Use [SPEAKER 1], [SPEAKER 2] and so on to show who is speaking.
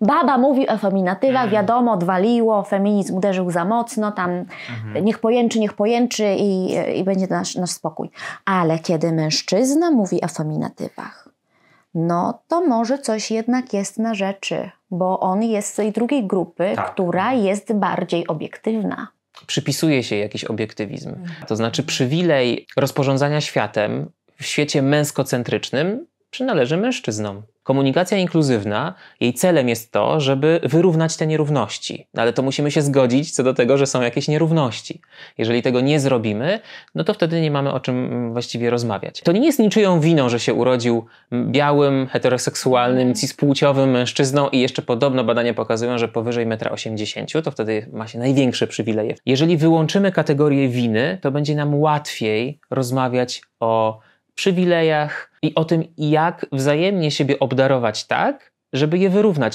[SPEAKER 1] Baba mówi o feminatywach, mm. wiadomo, dwaliło, feminizm uderzył za mocno, tam mhm. niech pojęczy, niech pojęczy i, i będzie nasz, nasz spokój. Ale kiedy mężczyzna mówi o feminatywach, no to może coś jednak jest na rzeczy, bo on jest z tej drugiej grupy, tak. która jest bardziej obiektywna
[SPEAKER 2] przypisuje się jakiś obiektywizm. Mhm. To znaczy przywilej rozporządzania światem w świecie męskocentrycznym przynależy mężczyznom. Komunikacja inkluzywna, jej celem jest to, żeby wyrównać te nierówności, no ale to musimy się zgodzić co do tego, że są jakieś nierówności. Jeżeli tego nie zrobimy, no to wtedy nie mamy o czym właściwie rozmawiać. To nie jest niczyją winą, że się urodził białym, heteroseksualnym, cispłciowym mężczyzną i jeszcze podobno badania pokazują, że powyżej 1,80 m to wtedy ma się największe przywileje. Jeżeli wyłączymy kategorię winy, to będzie nam łatwiej rozmawiać o przywilejach, i o tym, jak wzajemnie siebie obdarować tak, żeby je wyrównać.